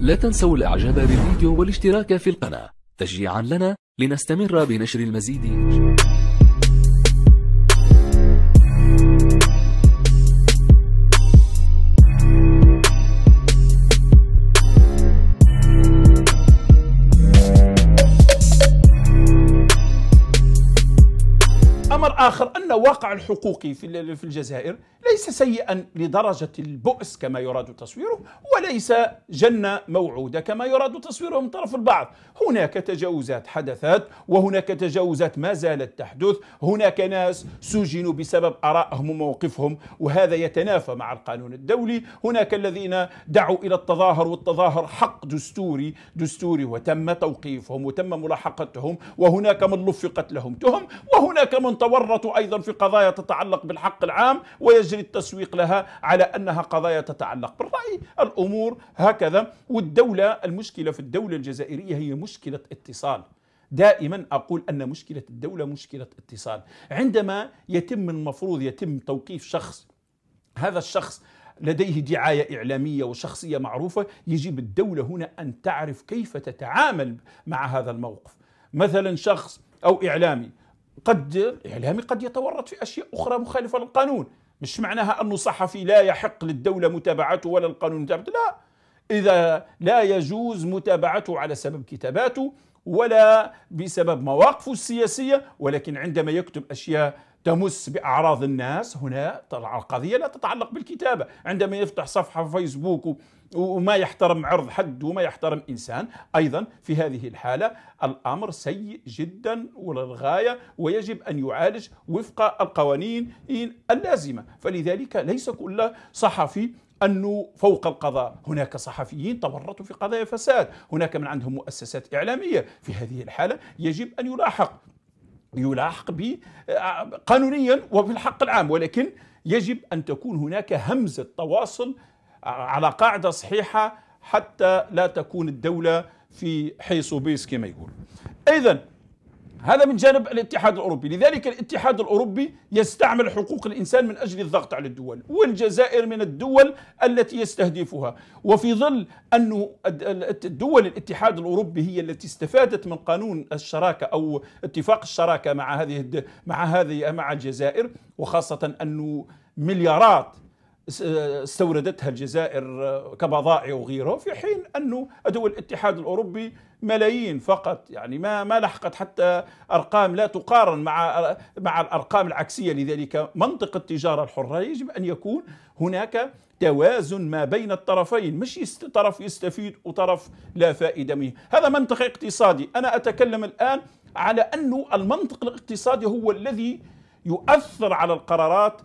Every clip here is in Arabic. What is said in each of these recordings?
لا تنسوا الإعجاب بالفيديو والاشتراك في القناة تشجيعا لنا لنستمر بنشر المزيد امر اخر ان واقع الحقوقي في الجزائر ليس سيئا لدرجة البؤس كما يراد تصويره وليس جنة موعودة كما يراد تصويره من طرف البعض هناك تجاوزات حدثت وهناك تجاوزات ما زالت تحدث هناك ناس سجنوا بسبب آرائهم وموقفهم وهذا يتنافى مع القانون الدولي هناك الذين دعوا إلى التظاهر والتظاهر حق دستوري دستوري وتم توقيفهم وتم ملاحقتهم وهناك من لفقت لهم تهم وهناك من تورطوا أيضا في قضايا تتعلق بالحق العام ويجري يجري التسويق لها على أنها قضايا تتعلق بالرأي الأمور هكذا والدولة المشكلة في الدولة الجزائرية هي مشكلة اتصال دائما أقول أن مشكلة الدولة مشكلة اتصال عندما يتم المفروض يتم توقيف شخص هذا الشخص لديه دعاية إعلامية وشخصية معروفة يجب الدولة هنا أن تعرف كيف تتعامل مع هذا الموقف مثلا شخص أو إعلامي قد الإعلامي قد يتورط في أشياء أخرى مخالفة للقانون مش معناها أن صحفي لا يحق للدولة متابعته ولا القانون متابعته لا إذا لا يجوز متابعته على سبب كتاباته ولا بسبب مواقفه السياسية ولكن عندما يكتب أشياء تمس بأعراض الناس هنا القضية لا تتعلق بالكتابة عندما يفتح صفحة في فيسبوك وما يحترم عرض حد وما يحترم إنسان أيضا في هذه الحالة الأمر سيء جدا وللغاية ويجب أن يعالج وفق القوانين اللازمة فلذلك ليس كل صحفي أنه فوق القضاء هناك صحفيين تورطوا في قضايا فساد هناك من عندهم مؤسسات إعلامية في هذه الحالة يجب أن يلاحق يلاحق به آه، قانونيا وفي الحق العام ولكن يجب أن تكون هناك همزة تواصل على قاعدة صحيحة حتى لا تكون الدولة في حيص وبيس كما يقول أيضا هذا من جانب الاتحاد الاوروبي، لذلك الاتحاد الاوروبي يستعمل حقوق الانسان من اجل الضغط على الدول، والجزائر من الدول التي يستهدفها، وفي ظل انه الدول الاتحاد الاوروبي هي التي استفادت من قانون الشراكه او اتفاق الشراكه مع هذه مع هذه مع الجزائر، وخاصه انه مليارات استوردتها الجزائر كبضائع وغيره في حين انه دول الاتحاد الاوروبي ملايين فقط يعني ما ما لحقت حتى ارقام لا تقارن مع مع الارقام العكسيه لذلك منطق التجاره الحره يجب ان يكون هناك توازن ما بين الطرفين مش يست... طرف يستفيد وطرف لا فائده منه هذا منطق اقتصادي انا اتكلم الان على انه المنطق الاقتصادي هو الذي يؤثر على القرارات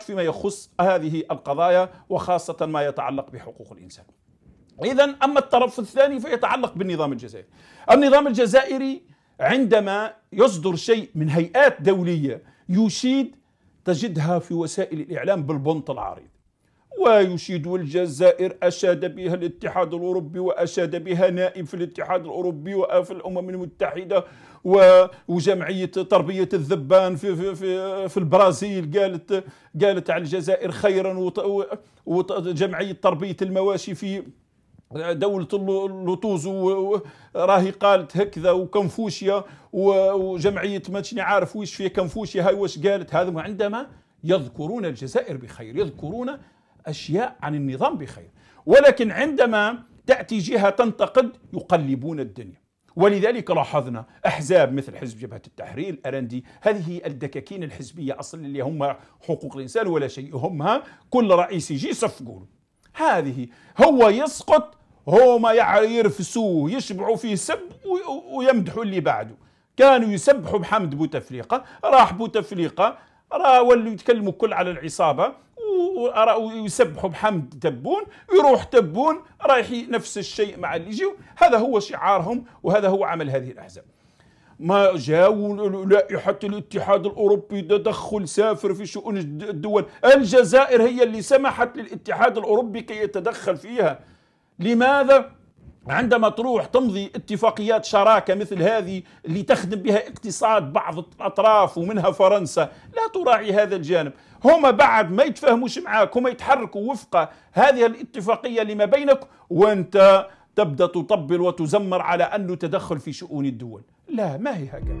فيما يخص هذه القضايا وخاصة ما يتعلق بحقوق الإنسان إذا أما الطرف الثاني فيتعلق بالنظام الجزائري النظام الجزائري عندما يصدر شيء من هيئات دولية يشيد تجدها في وسائل الإعلام بالبنط العريض ويشيد الجزائر أشاد بها الاتحاد الأوروبي وأشاد بها نائب في الاتحاد الأوروبي وفي الأمم المتحدة وجمعية تربية الذبان في, في, في, في البرازيل قالت قالت على الجزائر خيرا وجمعية تربية المواشي في دولة اللوتوز راهي قالت هكذا وكنفوشيا وجمعية ما عارف ويش فيها كنفوشيا هاي واش قالت هذا ما عندما يذكرون الجزائر بخير يذكرون أشياء عن النظام بخير ولكن عندما تأتي جهة تنتقد يقلبون الدنيا ولذلك لاحظنا أحزاب مثل حزب جبهة التحرير الأرندي هذه الدكاكين الحزبية أصل اللي هم حقوق الإنسان ولا شيء هم كل رئيس يجي صفقون هذه هو يسقط هما يرفسوه يشبعوا فيه سب ويمدحوا اللي بعده كانوا يسبحوا محمد بوتفليقة راح بوتفليقة راه ولوا يتكلموا كل على العصابة ويسبحوا بحمد تبون يروح تبون رايح نفس الشيء مع اللي يجيو هذا هو شعارهم وهذا هو عمل هذه الأحزاب ما جاءوا لائحة الاتحاد الاوروبي تدخل سافر في شؤون الدول الجزائر هي اللي سمحت للاتحاد الاوروبي كي يتدخل فيها لماذا عندما تروح تمضي اتفاقيات شراكه مثل هذه اللي تخدم بها اقتصاد بعض الاطراف ومنها فرنسا لا تراعي هذا الجانب هما بعد ما يتفاهموش معاك هما يتحركوا وفق هذه الاتفاقيه اللي ما بينك وانت تبدا تطبل وتزمر على انه تدخل في شؤون الدول لا ما هي هكذا